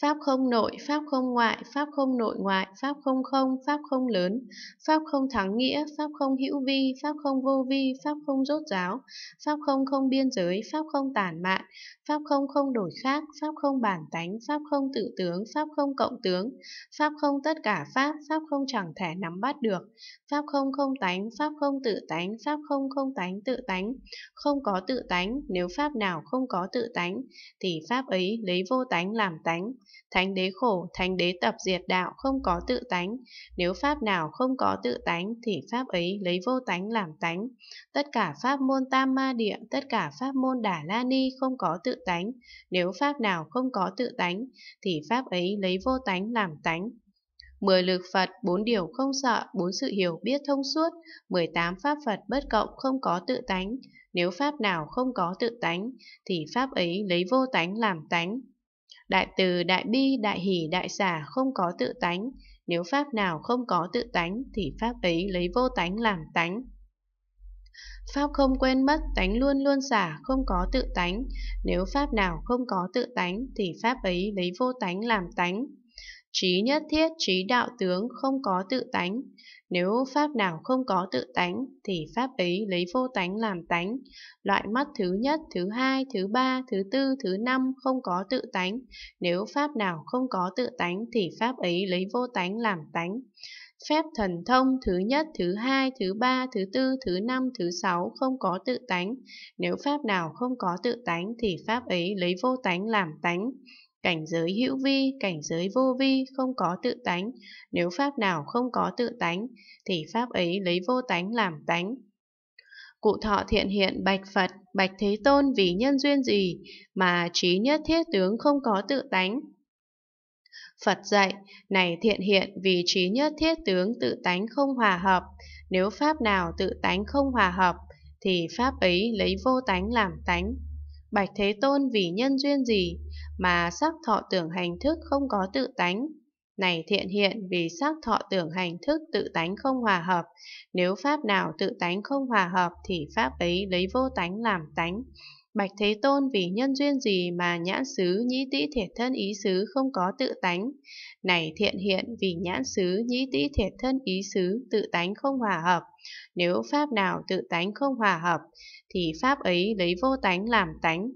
Pháp không nội, Pháp không ngoại, Pháp không nội ngoại, Pháp không không, Pháp không lớn, Pháp không thắng nghĩa, Pháp không hữu vi, Pháp không vô vi, Pháp không rốt ráo Pháp không không biên giới, Pháp không tản mạn, Pháp không không đổi khác, Pháp không bản tánh, Pháp không tự tướng, Pháp không cộng tướng, Pháp không tất cả Pháp, Pháp không chẳng thể nắm bắt được, Pháp không không tánh, Pháp không tự tánh, Pháp không không tánh tự tánh, không có tự tánh, nếu Pháp nào không có tự tánh, thì Pháp ấy lấy vô tánh làm tánh, Thánh đế khổ, thánh đế tập diệt đạo không có tự tánh. Nếu pháp nào không có tự tánh thì pháp ấy lấy vô tánh làm tánh. Tất cả pháp môn tam ma địa, tất cả pháp môn đả la ni không có tự tánh. Nếu pháp nào không có tự tánh thì pháp ấy lấy vô tánh làm tánh. mười lực Phật, bốn điều không sợ, bốn sự hiểu biết thông suốt, mười tám pháp Phật bất cộng không có tự tánh. Nếu pháp nào không có tự tánh, thì pháp ấy lấy vô tánh làm tánh. Đại từ, đại bi, đại hỷ, đại xả không có tự tánh. Nếu pháp nào không có tự tánh thì pháp ấy lấy vô tánh làm tánh. Pháp không quên mất, tánh luôn luôn xả, không có tự tánh. Nếu pháp nào không có tự tánh thì pháp ấy lấy vô tánh làm tánh. Trí nhất thiết trí đạo tướng không có tự tánh. Nếu pháp nào không có tự tánh thì pháp ấy lấy vô tánh làm tánh. Loại mắt thứ nhất, thứ hai, thứ ba, thứ tư, thứ năm không có tự tánh. Nếu pháp nào không có tự tánh thì pháp ấy lấy vô tánh làm tánh. Phép thần thông thứ nhất, thứ hai, thứ ba, thứ tư, thứ năm, thứ sáu không có tự tánh. Nếu pháp nào không có tự tánh thì pháp ấy lấy vô tánh làm tánh. Cảnh giới hữu vi, cảnh giới vô vi không có tự tánh, nếu pháp nào không có tự tánh thì pháp ấy lấy vô tánh làm tánh. Cụ thọ thiện hiện bạch Phật, bạch Thế Tôn vì nhân duyên gì mà trí nhất thiết tướng không có tự tánh? Phật dạy, này thiện hiện vì trí nhất thiết tướng tự tánh không hòa hợp, nếu pháp nào tự tánh không hòa hợp thì pháp ấy lấy vô tánh làm tánh. Bạch Thế Tôn vì nhân duyên gì mà sắc thọ tưởng hành thức không có tự tánh. Này thiện hiện vì sắc thọ tưởng hành thức tự tánh không hòa hợp, nếu pháp nào tự tánh không hòa hợp thì pháp ấy lấy vô tánh làm tánh. Bạch Thế Tôn vì nhân duyên gì mà nhãn xứ nhĩ tĩ thể thân ý xứ không có tự tánh? Này thiện hiện vì nhãn xứ nhĩ tĩ thể thân ý xứ tự tánh không hòa hợp. Nếu pháp nào tự tánh không hòa hợp thì pháp ấy lấy vô tánh làm tánh.